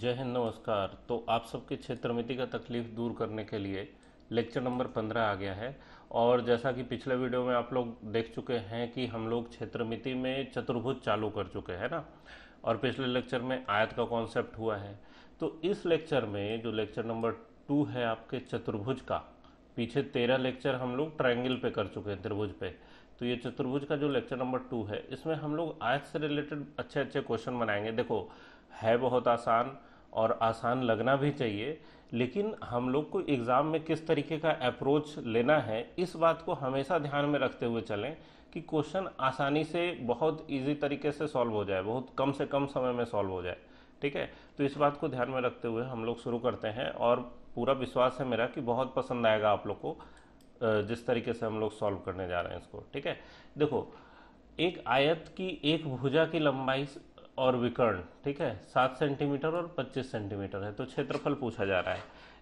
जय हिंद नमस्कार तो आप सबके क्षेत्र मिति का तकलीफ दूर करने के लिए लेक्चर नंबर पंद्रह आ गया है और जैसा कि पिछले वीडियो में आप लोग देख चुके हैं कि हम लोग क्षेत्र मिति में चतुर्भुज चालू कर चुके हैं ना और पिछले लेक्चर में आयत का कॉन्सेप्ट हुआ है तो इस लेक्चर में जो लेक्चर नंबर टू है आपके चतुर्भुज का पीछे तेरह लेक्चर हम लोग ट्राइंगल पे कर चुके हैं त्रिभुज पे तो ये चतुर्भुज का जो लेक्चर नंबर टू है इसमें हम लोग आयत से रिलेटेड अच्छे अच्छे क्वेश्चन बनाएंगे देखो है बहुत आसान और आसान लगना भी चाहिए लेकिन हम लोग को एग्ज़ाम में किस तरीके का अप्रोच लेना है इस बात को हमेशा ध्यान में रखते हुए चलें कि क्वेश्चन आसानी से बहुत इजी तरीके से सॉल्व हो जाए बहुत कम से कम समय में सॉल्व हो जाए ठीक है तो इस बात को ध्यान में रखते हुए हम लोग शुरू करते हैं और पूरा विश्वास है मेरा कि बहुत पसंद आएगा आप लोग को जिस तरीके से हम लोग सॉल्व करने जा रहे हैं इसको ठीक है देखो एक आयत की एक भुजा की लंबाई और विकर्ण ठीक है सात सेंटीमीटर और पच्चीस सेंटीमीटर है तो क्षेत्रफल पूछा जा रहा है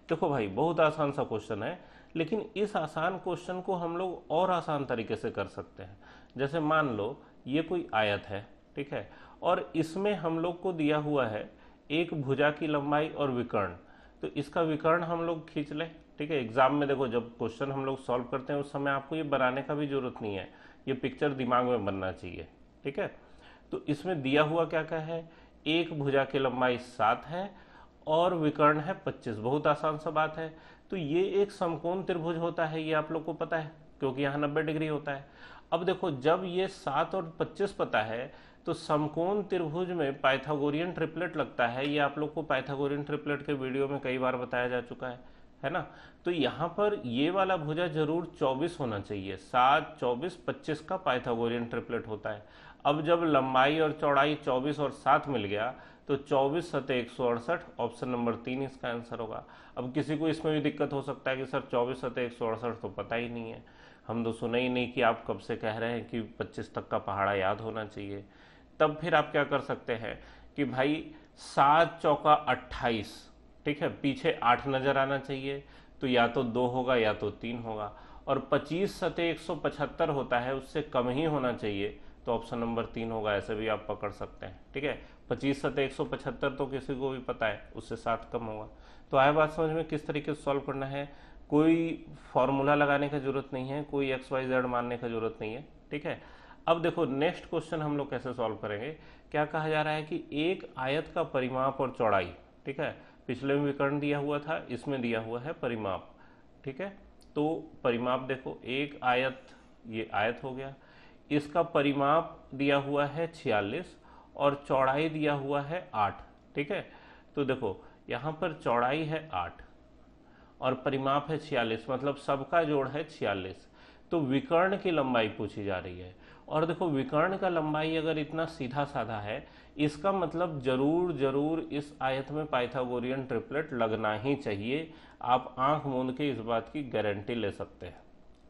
देखो भाई बहुत आसान सा क्वेश्चन है लेकिन इस आसान क्वेश्चन को हम लोग और आसान तरीके से कर सकते हैं जैसे मान लो ये कोई आयत है ठीक है और इसमें हम लोग को दिया हुआ है एक भुजा की लंबाई और विकर्ण तो इसका विकर्ण हम लोग खींच लें ठीक है एग्जाम में देखो जब क्वेश्चन हम लोग सॉल्व करते हैं उस समय आपको ये बनाने का भी जरूरत नहीं है ये पिक्चर दिमाग में बनना चाहिए ठीक है तो इसमें दिया हुआ क्या क्या है एक भुजा की लंबाई सात है और विकर्ण है पच्चीस बहुत आसान सा बात है तो ये एक समकोण त्रिभुज होता है ये आप लोग को पता है क्योंकि यहाँ नब्बे डिग्री होता है अब देखो जब ये सात और पच्चीस पता है तो समकोण त्रिभुज में पाइथागोरियन ट्रिपलेट लगता है ये आप लोग को पाइथागोरियन ट्रिपलेट के वीडियो में कई बार बताया जा चुका है है ना तो यहाँ पर ये वाला भुजा जरूर 24 होना चाहिए सात 24, 25 का पाइथागोरियन ट्रिपलेट होता है अब जब लंबाई और चौड़ाई 24 और 7 मिल गया तो 24 सतह एक सौ अड़सठ ऑप्शन नंबर तीन इसका आंसर होगा अब किसी को इसमें भी दिक्कत हो सकता है कि सर 24 सतह एक सौ अड़सठ तो पता ही नहीं है हम तो सुना ही नहीं कि आप कब से कह रहे हैं कि 25 तक का पहाड़ा याद होना चाहिए तब फिर आप क्या कर सकते हैं कि भाई सात चौका अट्ठाईस ठीक है पीछे आठ नज़र आना चाहिए तो या तो दो होगा या तो तीन होगा और 25 सतह 175 होता है उससे कम ही होना चाहिए तो ऑप्शन नंबर तीन होगा ऐसे भी आप पकड़ सकते हैं ठीक है पच्चीस सत एक सौ पचहत्तर तो किसी को भी पता है उससे सात कम होगा तो आए बात समझ में किस तरीके से सॉल्व करना है कोई फॉर्मूला लगाने का जरूरत नहीं है कोई एक्स वाई जेड मानने का जरूरत नहीं है ठीक है अब देखो नेक्स्ट क्वेश्चन हम लोग कैसे सॉल्व करेंगे क्या कहा जा रहा है कि एक आयत का परिमाप और चौड़ाई ठीक है पिछले में विकर्ण दिया हुआ था इसमें दिया हुआ है परिमाप ठीक है तो परिमाप देखो एक आयत ये आयत हो गया इसका परिमाप दिया हुआ है छियालीस और चौड़ाई दिया हुआ है आठ ठीक है तो देखो यहाँ पर चौड़ाई है आठ और परिमाप है छियालीस मतलब सबका जोड़ है छियालीस तो विकर्ण की लंबाई पूछी जा रही है और देखो विकर्ण का लंबाई अगर इतना सीधा साधा है इसका मतलब जरूर जरूर इस आयत में पाइथागोरियन ट्रिपलेट लगना ही चाहिए आप आंख मूंद के इस बात की गारंटी ले सकते हैं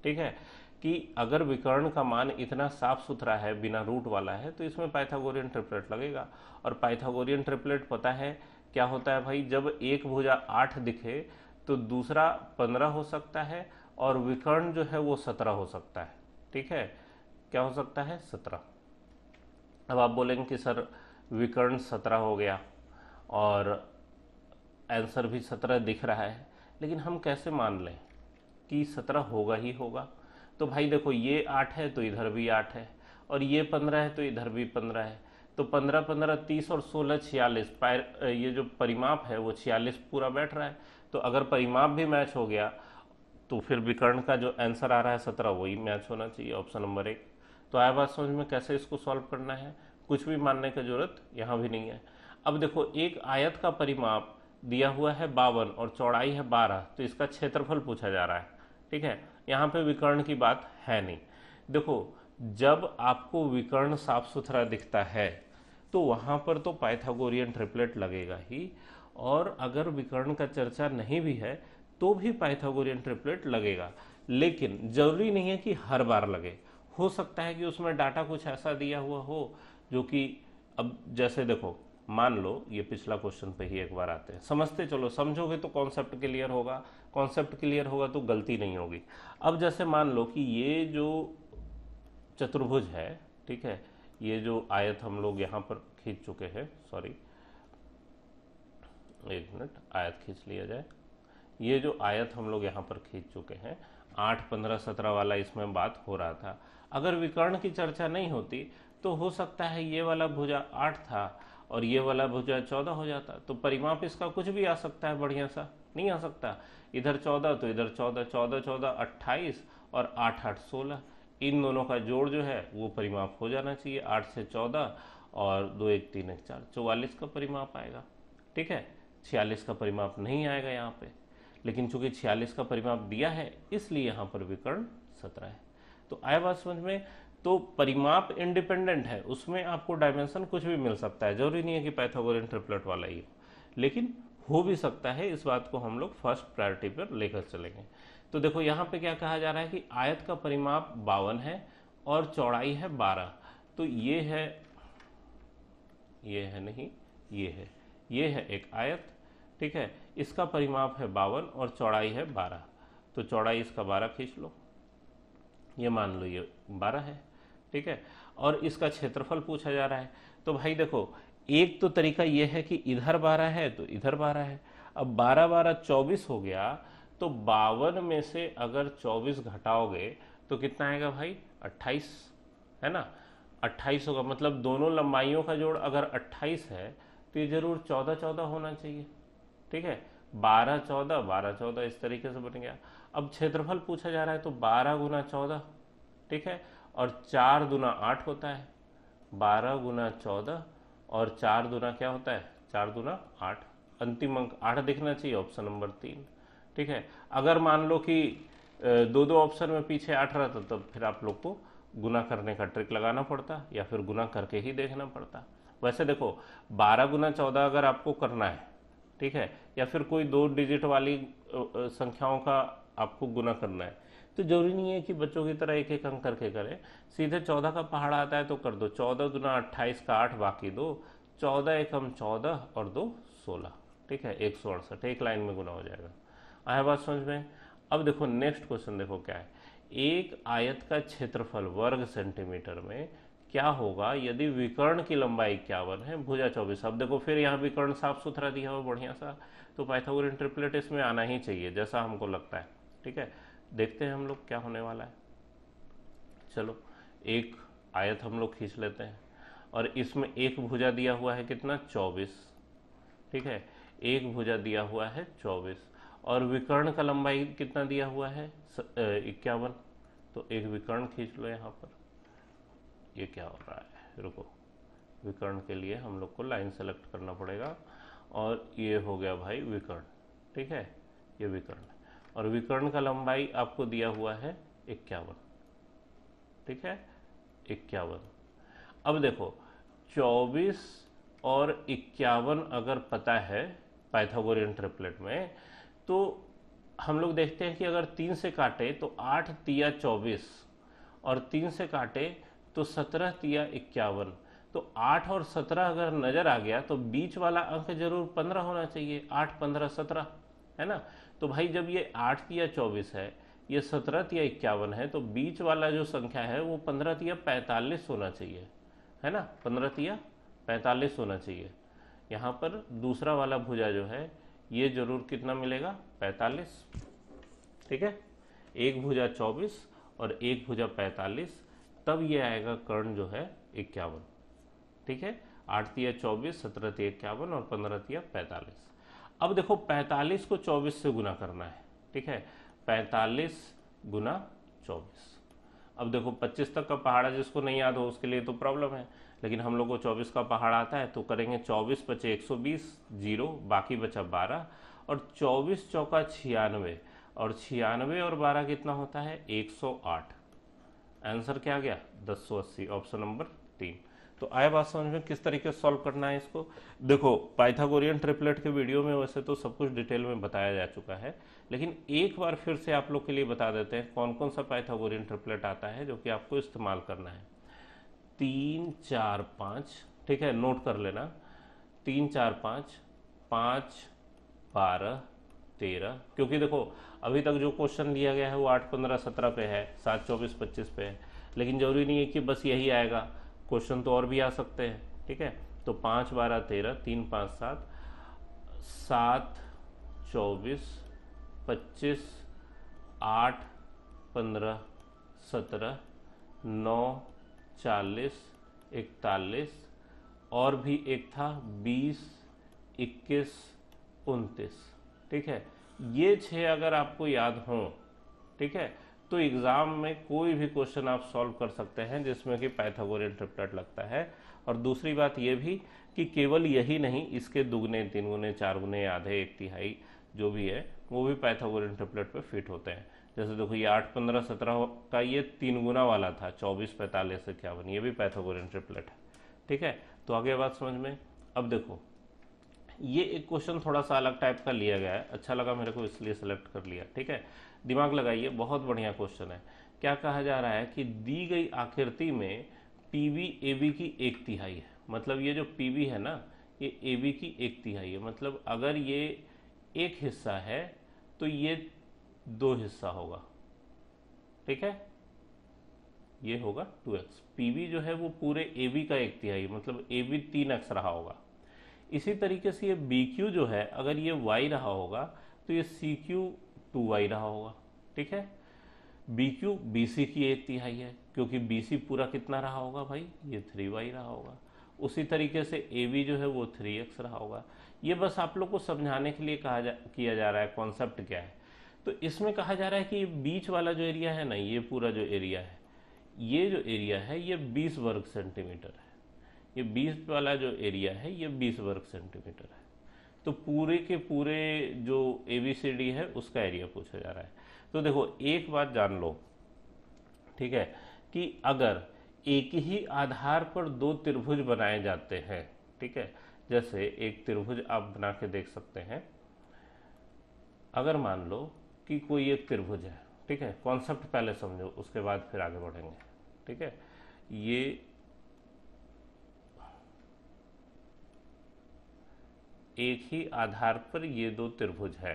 ठीक है कि अगर विकर्ण का मान इतना साफ सुथरा है बिना रूट वाला है तो इसमें पाइथागोरियन ट्रिपलेट लगेगा और पाइथागोरियन ट्रिपलेट पता है क्या होता है भाई जब एक भुजा आठ दिखे तो दूसरा पंद्रह हो सकता है और विकर्ण जो है वो सत्रह हो सकता है ठीक है क्या हो सकता है सत्रह अब आप बोलेंगे कि सर विकर्ण सत्रह हो गया और आंसर भी सत्रह दिख रहा है लेकिन हम कैसे मान लें कि सत्रह होगा ही होगा तो भाई देखो ये आठ है तो इधर भी आठ है और ये पंद्रह है तो इधर भी पंद्रह है तो पंद्रह पंद्रह तीस और सोलह छियालीस पैर ये जो परिमाप है वो छियालीस पूरा बैठ रहा है तो अगर परिमाप भी मैच हो गया तो फिर विकर्ण का जो आंसर आ रहा है सत्रह वही मैच होना चाहिए ऑप्शन नंबर एक तो आया बात समझ में कैसे इसको सॉल्व करना है कुछ भी मानने की जरूरत यहाँ भी नहीं है अब देखो एक आयत का परिमाप दिया हुआ है बावन और चौड़ाई है बारह तो इसका क्षेत्रफल पूछा जा रहा है ठीक है यहाँ पे विकर्ण की बात है नहीं देखो जब आपको विकर्ण साफ सुथरा दिखता है तो वहाँ पर तो पाइथागोरियन ट्रिपलेट लगेगा ही और अगर विकर्ण का चर्चा नहीं भी है तो भी पाइथागोरियन ट्रिपलेट लगेगा लेकिन जरूरी नहीं है कि हर बार लगे हो सकता है कि उसमें डाटा कुछ ऐसा दिया हुआ हो जो कि अब जैसे देखो मान लो ये पिछला क्वेश्चन पे ही एक बार आते हैं समझते चलो समझोगे तो कॉन्सेप्ट क्लियर होगा कॉन्सेप्ट क्लियर होगा तो गलती नहीं होगी अब जैसे मान लो कि ये जो चतुर्भुज है ठीक है ये जो आयत हम लोग यहाँ पर खींच चुके हैं सॉरी एक मिनट आयत खींच लिया जाए ये जो आयत हम लोग यहाँ पर खींच चुके हैं आठ पंद्रह सत्रह वाला इसमें बात हो रहा था अगर विकर्ण की चर्चा नहीं होती तो हो सकता है ये वाला भुजा आठ था और ये वाला भुजा चौदह हो जाता तो परिमाप इसका कुछ भी आ सकता है बढ़िया सा नहीं आ सकता इधर चौदह तो इधर चौदह चौदह चौदह अट्ठाईस और आठ आठ सोलह इन दोनों का जोड़ जो है वो परिमाप हो जाना चाहिए आठ से चौदह और दो एक तीन एक चार चौवालीस का परिमाप आएगा ठीक है छियालीस का परिमाप नहीं आएगा यहाँ पे लेकिन चूंकि छियालीस का परिमाप दिया है इसलिए यहाँ पर विकर्ण सत्रह है तो आया बात समझ में तो परिमाप इंडिपेंडेंट है उसमें आपको डायमेंशन कुछ भी मिल सकता है जरूरी नहीं है कि पैथोगोरियन ट्रिपलेट वाला ही हो लेकिन हो भी सकता है इस बात को हम लोग फर्स्ट प्रायोरिटी पर लेकर चलेंगे तो देखो यहाँ पे क्या कहा जा रहा है कि आयत का परिमाप बावन है और चौड़ाई है बारह तो ये है ये है नहीं ये है ये है एक आयत ठीक है इसका परिमाप है बावन और चौड़ाई है बारह तो चौड़ाई इसका बारह खींच लो ये मान लो ये बारह है ठीक है और इसका क्षेत्रफल पूछा जा रहा है तो भाई देखो एक तो तरीका यह है कि इधर बारह है तो इधर बारह है अब बारह बारह चौबीस हो गया तो बावन में से अगर चौबीस घटाओगे तो कितना आएगा भाई अट्ठाईस है ना अट्ठाईस होगा मतलब दोनों लंबाइयों का जोड़ अगर अट्ठाईस है तो ये ज़रूर चौदह चौदह होना चाहिए ठीक है बारह चौदह बारह चौदह इस तरीके से बन गया अब क्षेत्रफल पूछा जा रहा है तो बारह गुना चौदह ठीक है और चार गुना आठ होता है बारह गुना चौदह और चार दूना क्या होता है चार दूना आठ अंतिम अंक आठ दिखना चाहिए ऑप्शन नंबर तीन ठीक है अगर मान लो कि दो दो ऑप्शन में पीछे आठ रहता तब तो फिर आप लोग को गुना करने का ट्रिक लगाना पड़ता या फिर गुना करके ही देखना पड़ता वैसे देखो बारह गुना चौदह अगर आपको करना है ठीक है या फिर कोई दो डिजिट वाली संख्याओं का आपको गुना करना है तो जरूरी नहीं है कि बच्चों की तरह एक एक अंक करके करें सीधे चौदह का पहाड़ आता है तो कर दो चौदह गुना अट्ठाईस का आठ बाकी दो चौदह एकम चौदह और दो सोलह ठीक है एक सौ अड़सठ एक लाइन में गुना हो जाएगा आए बात समझ में अब देखो नेक्स्ट क्वेश्चन देखो क्या है एक आयत का क्षेत्रफल वर्ग सेंटीमीटर में क्या होगा यदि विकर्ण की लंबाई इक्यावन है भुजा चौबीस अब देखो फिर यहाँ विकर्ण साफ सुथरा दिया हुआ बढ़िया सा तो पाइथागोरियन ट्रिपलेट इसमें आना ही चाहिए जैसा हमको लगता है ठीक है देखते हैं हम लोग क्या होने वाला है चलो एक आयत हम लोग खींच लेते हैं और इसमें एक भुजा दिया हुआ है कितना चौबीस ठीक है एक भुजा दिया हुआ है चौबीस और विकर्ण का लंबाई कितना दिया हुआ है इक्यावन तो एक विकर्ण खींच लो यहाँ पर ये क्या हो रहा है रुको विकर्ण के लिए हम लोग को लाइन सेलेक्ट करना पड़ेगा और ये हो गया भाई विकर्ण ठीक है ये विकर्ण और विकर्ण का लंबाई आपको दिया हुआ है इक्यावन ठीक है इक्यावन अब देखो 24 और इक्यावन अगर पता है पाइथागोरियन ट्रिपलेट में तो हम लोग देखते हैं कि अगर तीन से काटे तो आठ तिया चौबीस और तीन से काटे तो सत्रह तिया इक्यावन तो आठ और सत्रह अगर नज़र आ गया तो बीच वाला अंक जरूर पंद्रह होना चाहिए आठ पंद्रह सत्रह है ना तो भाई जब ये आठ या चौबीस है ये सत्रह या इक्यावन है तो बीच वाला जो संख्या है वो पंद्रह या पैंतालीस होना चाहिए है ना पंद्रह या पैंतालीस होना चाहिए यहाँ पर दूसरा वाला भुजा जो है ये जरूर कितना मिलेगा पैंतालीस ठीक है एक भुजा चौबीस और एक भुजा पैंतालीस तब ये आएगा कर्ण जो है इक्यावन ठीक है आठ तिया चौबीस सत्रह तिया इक्यावन और पंद्रह तिया पैंतालीस अब देखो 45 को 24 से गुना करना है ठीक है 45 गुना 24 अब देखो 25 तक का पहाड़ा जिसको नहीं याद हो उसके लिए तो प्रॉब्लम है लेकिन हम लोग को 24 का पहाड़ आता है तो करेंगे 24 बचे 120 जीरो बाकी बचा 12 और 24 चौका छियानवे और छियानवे और 12 कितना होता है 108 आंसर क्या गया 1080 ऑप्शन नंबर तीन तो आए बात समझ में किस तरीके से सॉल्व करना है इसको देखो पाइथागोरियन ट्रिपलेट के वीडियो में वैसे तो सब कुछ डिटेल में बताया जा चुका है लेकिन एक बार फिर से आप लोग के लिए बता देते हैं कौन कौन सा पाइथागोरियन ट्रिपलेट आता है जो कि आपको इस्तेमाल करना है तीन चार पाँच ठीक है नोट कर लेना तीन चार पाँच पाँच बारह तेरह क्योंकि देखो अभी तक जो क्वेश्चन लिया गया है वो आठ पंद्रह सत्रह पे है सात चौबीस पच्चीस पे है लेकिन ज़रूरी नहीं है कि बस यही आएगा क्वेश्चन तो और भी आ सकते हैं ठीक है तो पाँच बारह तेरह तीन पाँच सात सात चौबीस पच्चीस आठ पंद्रह सत्रह नौ चालीस इकतालीस और भी एक था बीस इक्कीस उनतीस ठीक है ये छः अगर आपको याद हों ठीक है तो एग्ज़ाम में कोई भी क्वेश्चन आप सॉल्व कर सकते हैं जिसमें कि पाइथागोरियन ट्रिपलेट लगता है और दूसरी बात यह भी कि केवल यही नहीं इसके दुगने तीन गुने चार गुने आधे एक तिहाई जो भी है वो भी पाइथागोरियन ट्रिपलेट पे फिट होते हैं जैसे देखो ये आठ पंद्रह सत्रह का ये तीन गुना वाला था चौबीस पैंतालीस इक्यावन ये भी पैथागोरियन ट्रिपलेट है ठीक है तो आगे बात समझ में अब देखो ये एक क्वेश्चन थोड़ा सा अलग टाइप का लिया गया है अच्छा लगा मेरे को इसलिए सेलेक्ट कर लिया ठीक है दिमाग लगाइए बहुत बढ़िया क्वेश्चन है क्या कहा जा रहा है कि दी गई आकृति में पी बी ए बी की एक तिहाई है मतलब ये जो पी बी है ना ये ए बी की एक तिहाई है मतलब अगर ये एक हिस्सा है तो ये दो हिस्सा होगा ठीक है ये होगा टू एक्स पी बी जो है वो पूरे ए बी का एक तिहाई मतलब ए बी तीन एक्स रहा होगा इसी तरीके से ये बी क्यू जो है अगर ये वाई रहा होगा तो ये सी क्यू टू वाई रहा होगा ठीक है बी क्यू बी सी की एक तिहाई है क्योंकि बी सी पूरा कितना रहा होगा भाई ये थ्री वाई रहा होगा उसी तरीके से ए बी जो है वो थ्री एक्स रहा होगा ये बस आप लोग को समझाने के लिए कहा जा किया जा रहा है कॉन्सेप्ट क्या है तो इसमें कहा जा रहा है कि बीच वाला जो एरिया है ना ये पूरा जो एरिया है ये जो एरिया है ये बीस वर्ग सेंटीमीटर है ये 20 वाला जो एरिया है ये 20 वर्ग सेंटीमीटर है तो पूरे के पूरे जो ए बी सी डी है उसका एरिया पूछा जा रहा है तो देखो एक बात जान लो ठीक है कि अगर एक ही आधार पर दो त्रिभुज बनाए जाते हैं ठीक है जैसे एक त्रिभुज आप बना के देख सकते हैं अगर मान लो कि कोई एक त्रिभुज है ठीक है कॉन्सेप्ट पहले समझो उसके बाद फिर आगे बढ़ेंगे ठीक है ये एक ही आधार पर ये दो त्रिभुज है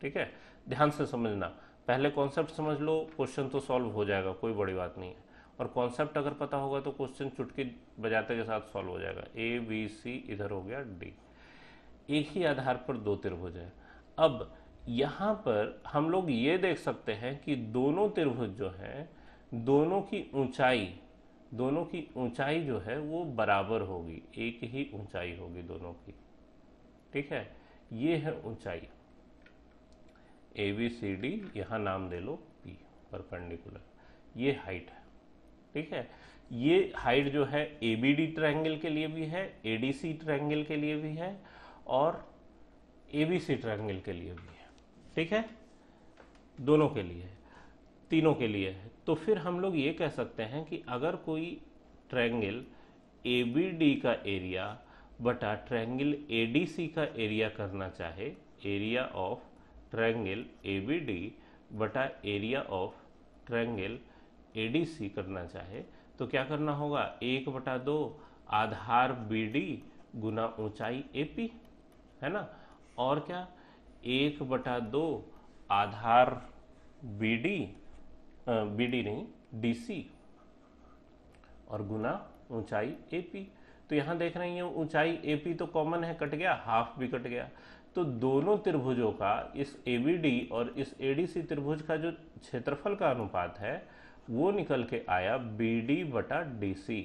ठीक है ध्यान से समझना पहले कॉन्सेप्ट समझ लो क्वेश्चन तो सॉल्व हो जाएगा कोई बड़ी बात नहीं है और कॉन्सेप्ट अगर पता होगा तो क्वेश्चन चुटकी बजाते के साथ सॉल्व हो जाएगा ए बी सी इधर हो गया डी एक ही आधार पर दो त्रिभुज है अब यहाँ पर हम लोग ये देख सकते हैं कि दोनों त्रिभुज जो हैं दोनों की ऊंचाई दोनों की ऊंचाई जो है वो बराबर होगी एक ही ऊंचाई होगी दोनों की ठीक है ये है ऊंचाई ए बी सी डी यहां नाम दे लो पी परपेंडिकुलर ये हाइट है ठीक है ये हाइट जो है ए बी डी ट्रैंगल के लिए भी है ए डी सी ट्रैंगल के लिए भी है और ए बी सी ट्रैंगल के लिए भी है ठीक है दोनों के लिए है तीनों के लिए है तो फिर हम लोग ये कह सकते हैं कि अगर कोई ट्रैंगल ए बी डी का एरिया बटा ट्रायंगल एडीसी का एरिया करना चाहे एरिया ऑफ ट्रायंगल एबीडी बटा एरिया ऑफ ट्रायंगल एडीसी करना चाहे तो क्या करना होगा एक बटा दो आधार बी डी गुना ऊंचाई ए पी है ना और क्या एक बटा दो आधार बी डी बी डी नहीं डी सी और गुना ऊंचाई ए पी तो यहाँ देख रही हैं ऊंचाई ए तो कॉमन है कट गया हाफ भी कट गया तो दोनों त्रिभुजों का इस ए और इस ए त्रिभुज का जो क्षेत्रफल का अनुपात है वो निकल के आया बी डी बटा डी सी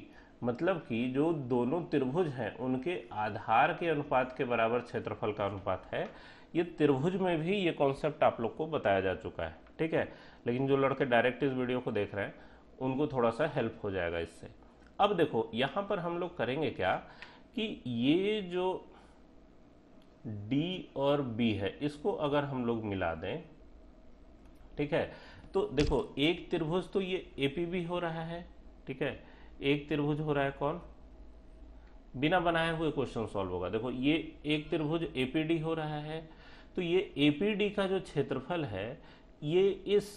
मतलब कि जो दोनों त्रिभुज हैं उनके आधार के अनुपात के बराबर क्षेत्रफल का अनुपात है ये त्रिभुज में भी ये कॉन्सेप्ट आप लोग को बताया जा चुका है ठीक है लेकिन जो लड़के डायरेक्ट इस वीडियो को देख रहे हैं उनको थोड़ा सा हेल्प हो जाएगा इससे अब देखो यहां पर हम लोग करेंगे क्या कि ये जो डी और बी है इसको अगर हम लोग मिला दें ठीक है तो देखो एक त्रिभुज तो ये एपीबी हो रहा है ठीक है एक त्रिभुज हो रहा है कौन बिना बनाए हुए क्वेश्चन सॉल्व होगा देखो ये एक त्रिभुज एपीडी हो रहा है तो ये एपीडी का जो क्षेत्रफल है ये इस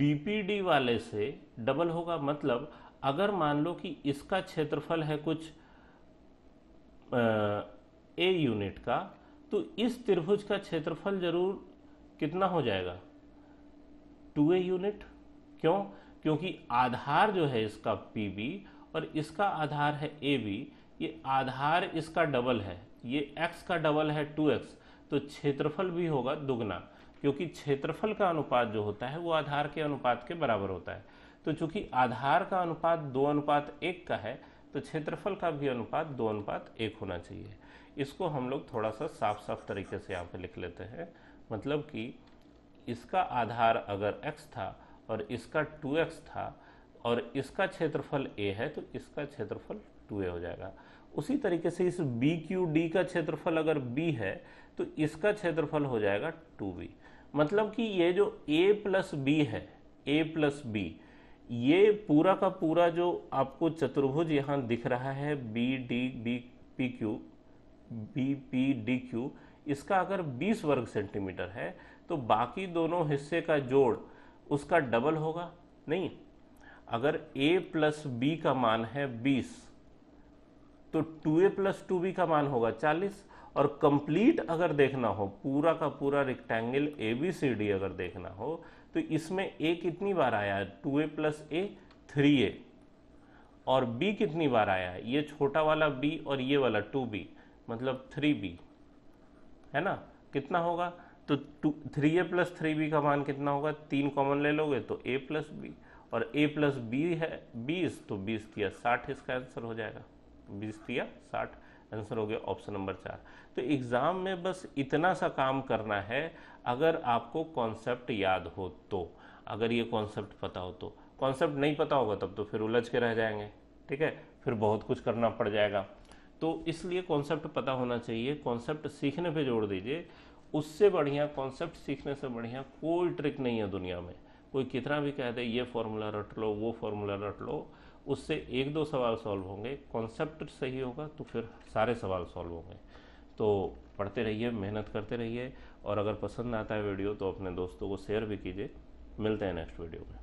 बीपीडी वाले से डबल होगा मतलब अगर मान लो कि इसका क्षेत्रफल है कुछ ए यूनिट का तो इस त्रिभुज का क्षेत्रफल जरूर कितना हो जाएगा टू ए यूनिट क्यों क्योंकि आधार जो है इसका पी बी और इसका आधार है ए बी ये आधार इसका डबल है ये एक्स का डबल है टू एक्स तो क्षेत्रफल भी होगा दुगना क्योंकि क्षेत्रफल का अनुपात जो होता है वो आधार के अनुपात के बराबर होता है तो चूंकि आधार का अनुपात दो अनुपात एक का है तो क्षेत्रफल का भी अनुपात दो अनुपात एक होना चाहिए इसको हम लोग थोड़ा सा साफ साफ तरीके से यहाँ पे लिख लेते हैं मतलब कि इसका आधार अगर x था और इसका 2x था और इसका क्षेत्रफल a है तो इसका क्षेत्रफल 2a हो जाएगा उसी तरीके से इस बी क्यू डी का क्षेत्रफल अगर b है तो इसका क्षेत्रफल हो जाएगा 2b मतलब कि ये जो a प्लस बी है a प्लस बी ये पूरा का पूरा जो आपको चतुर्भुज यहाँ दिख रहा है B D B P Q B P D Q इसका अगर 20 वर्ग सेंटीमीटर है तो बाकी दोनों हिस्से का जोड़ उसका डबल होगा नहीं अगर a प्लस बी का मान है 20 तो 2a A plus to be का मान होगा 40 और कंप्लीट अगर देखना हो पूरा का पूरा rectangle A B C D अगर देखना हो तो इसमें ए कितनी बार आया है two A plus A three A और बी कितनी बार आया है ये छोटा वाला बी और ये वाला टू बी मतलब थ्री बी है ना कितना होगा तो two three A plus three B का मान कितना होगा तीन कॉमन ले लोगे तो ए प्लस बी और ए प्लस बी है बीस तो बीस किया साठ इसका आंसर हो जाएगा बीस किया साठ आंसर हो गया ऑप्शन नंबर चार तो एग्ज़ाम में बस इतना सा काम करना है अगर आपको कॉन्सेप्ट याद हो तो अगर ये कॉन्सेप्ट पता हो तो कॉन्सेप्ट नहीं पता होगा तब तो फिर उलझ के रह जाएंगे ठीक है फिर बहुत कुछ करना पड़ जाएगा तो इसलिए कॉन्सेप्ट पता होना चाहिए कॉन्सेप्ट सीखने पे जोड़ दीजिए उससे बढ़िया कॉन्सेप्ट सीखने से बढ़िया कोई ट्रिक नहीं है दुनिया में कोई कितना भी कह दे ये फॉर्मूला रट लो वो फॉर्मूला रट लो उससे एक दो सवाल सॉल्व होंगे कॉन्सेप्ट सही होगा तो फिर सारे सवाल सॉल्व होंगे तो पढ़ते रहिए मेहनत करते रहिए और अगर पसंद आता है वीडियो तो अपने दोस्तों को शेयर भी कीजिए मिलते हैं नेक्स्ट वीडियो में